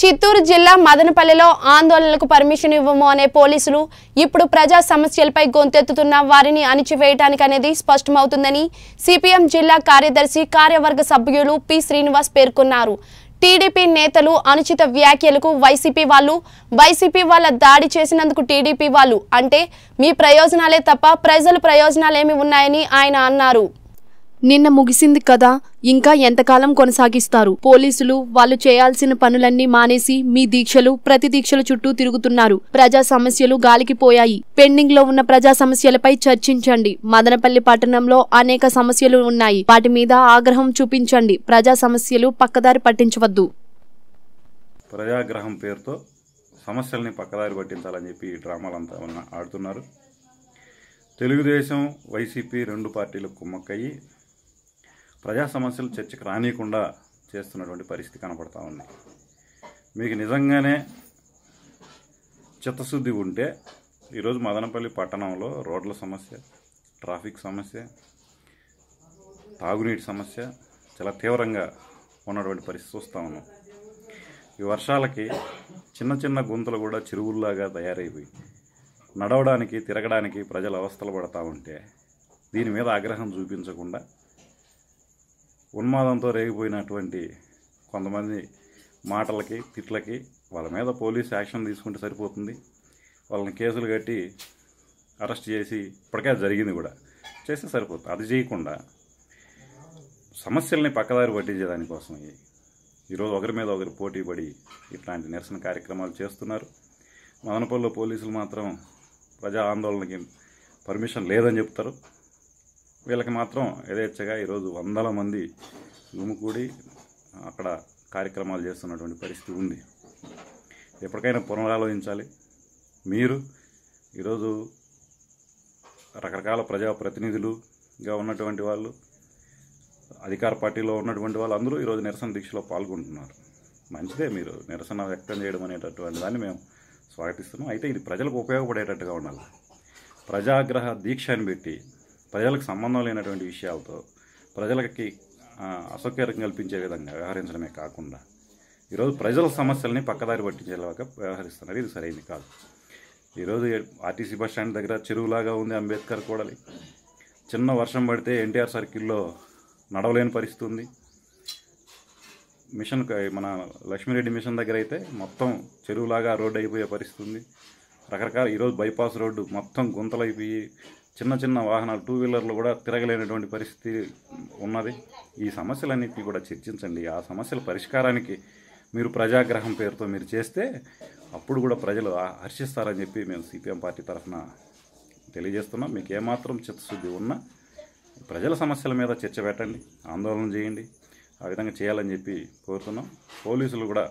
చిత్తూరు జిల్లా మదనపల్లెలో ఆందోళనలకు పర్మిషన్ ఇవ్వము అనే పోలీసులు ఇప్పుడు ప్రజా సమస్యలపై గొంతెత్తుతున్న వారిని అణిచివేయటానికి అనేది స్పష్టమవుతుందని సిపిఎం జిల్లా కార్యదర్శి కార్యవర్గ సభ్యులు పి శ్రీనివాస్ పేర్కొన్నారు టీడీపీ నేతలు అనుచిత వ్యాఖ్యలకు వైసీపీ వాళ్ళు వైసీపీ వాళ్ళ దాడి చేసినందుకు టీడీపీ వాళ్ళు అంటే మీ ప్రయోజనాలే తప్ప ప్రజల ప్రయోజనాలేమి ఉన్నాయని ఆయన అన్నారు నిన్న ముగిసింది కదా ఇంకా ఎంతకాలం కొనసాగిస్తారు పోలీసులు వాళ్ళు చేయాల్సిన పనులన్నీ మానేసి మీ దీక్షలు ప్రతి దీక్షల చుట్టూ తిరుగుతున్నారు ప్రజా సమస్యలు గాలికి పోయాయి పెండింగ్ లో ఉన్న ప్రజా సమస్యలపై చర్చించండి మదనపల్లి పట్టణంలో అనేక సమస్యలు ఉన్నాయి వాటి మీద ఆగ్రహం చూపించండి ప్రజా సమస్యలు పక్కదారి పట్టించవద్దు ప్రజాగ్రహం పేరుతో సమస్యల్ని పక్కదారి పట్టించాలని చెప్పి ఈ డ్రామాలంతా ఆడుతున్నారు తెలుగుదేశం వైసీపీ రెండు పార్టీలు కుమ్మక్కయ్యి ప్రజా సమస్యలు చర్చకు రానియకుండా చేస్తున్నటువంటి పరిస్థితి కనపడతా ఉంది మీకు నిజంగానే చిత్తశుద్ధి ఉంటే ఈరోజు మదనపల్లి పట్టణంలో రోడ్ల సమస్య ట్రాఫిక్ సమస్య తాగునీటి సమస్య చాలా తీవ్రంగా ఉన్నటువంటి పరిస్థితి చూస్తూ ఉన్నాం ఈ వర్షాలకి చిన్న చిన్న గుంతలు కూడా చెరువుల్లాగా తయారైపోయి నడవడానికి తిరగడానికి ప్రజలు అవస్థలు పడతా ఉంటే దీని మీద ఆగ్రహం చూపించకుండా ఉన్మాదంతో రేగిపోయినటువంటి కొంతమంది మాటలకి తిట్లకి వాళ్ళ మీద పోలీస్ యాక్షన్ తీసుకుంటే సరిపోతుంది వాళ్ళని కేసులు కట్టి అరెస్ట్ చేసి ఇప్పటికే జరిగింది కూడా చేస్తే సరిపోతుంది అది చేయకుండా సమస్యల్ని పక్కదారి పట్టించే దానికోసం ఈరోజు ఒకరి మీద ఒకరు పోటీ పడి ఇట్లాంటి నిరసన కార్యక్రమాలు చేస్తున్నారు మదనపల్లిలో పోలీసులు మాత్రం ప్రజా ఆందోళనకి పర్మిషన్ లేదని చెప్తారు వీళ్ళకి మాత్రం యథేచ్ఛగా ఈరోజు వందల మంది గుమికూడి అక్కడ కార్యక్రమాలు చేస్తున్నటువంటి పరిస్థితి ఉంది ఎప్పటికైనా పునరాలోచించాలి మీరు ఈరోజు రకరకాల ప్రజాప్రతినిధులుగా ఉన్నటువంటి వాళ్ళు అధికార పార్టీలో ఉన్నటువంటి వాళ్ళు అందరూ ఈరోజు నిరసన దీక్షలో పాల్గొంటున్నారు మంచిదే మీరు నిరసన వ్యక్తం చేయడం అనేటటువంటి దాన్ని మేము స్వాగతిస్తున్నాం అయితే ఇది ప్రజలకు ఉపయోగపడేటట్టుగా ఉండాలి ప్రజాగ్రహ దీక్ష అని పెట్టి ప్రజలకు సంబంధం లేనటువంటి విషయాలతో ప్రజలకి అసౌకర్యం కల్పించే విధంగా వ్యవహరించడమే కాకుండా ఈరోజు ప్రజల సమస్యల్ని పక్కదారి పట్టించేలాగా వ్యవహరిస్తున్నారు ఇది సరైనది కాదు ఈరోజు ఆర్టీసీ బస్ స్టాండ్ దగ్గర చెరువులాగా ఉంది అంబేద్కర్ కూడలి చిన్న వర్షం పడితే ఎన్టీఆర్ సర్కిల్లో నడవలేని పరిస్థితి ఉంది మిషన్ మన లక్ష్మీరెడ్డి మిషన్ దగ్గర అయితే మొత్తం చెరువులాగా రోడ్డు అయిపోయే పరిస్థితి ఉంది రకరకాల ఈరోజు బైపాస్ రోడ్డు మొత్తం గుంతలైపోయి చిన్న చిన్న వాహనాలు టూ వీలర్లు కూడా తిరగలేనటువంటి పరిస్థితి ఉన్నది ఈ సమస్యలన్నింటినీ కూడా చర్చించండి ఆ సమస్యల పరిష్కారానికి మీరు ప్రజాగ్రహం పేరుతో మీరు చేస్తే అప్పుడు కూడా ప్రజలు హర్షిస్తారని చెప్పి మేము సిపిఎం పార్టీ తరఫున తెలియజేస్తున్నాం మీకు ఏమాత్రం చిత్తశుద్ధి ఉన్నా ప్రజల సమస్యల మీద చర్చ పెట్టండి ఆందోళన చేయండి ఆ విధంగా చేయాలని చెప్పి కోరుతున్నాం పోలీసులు కూడా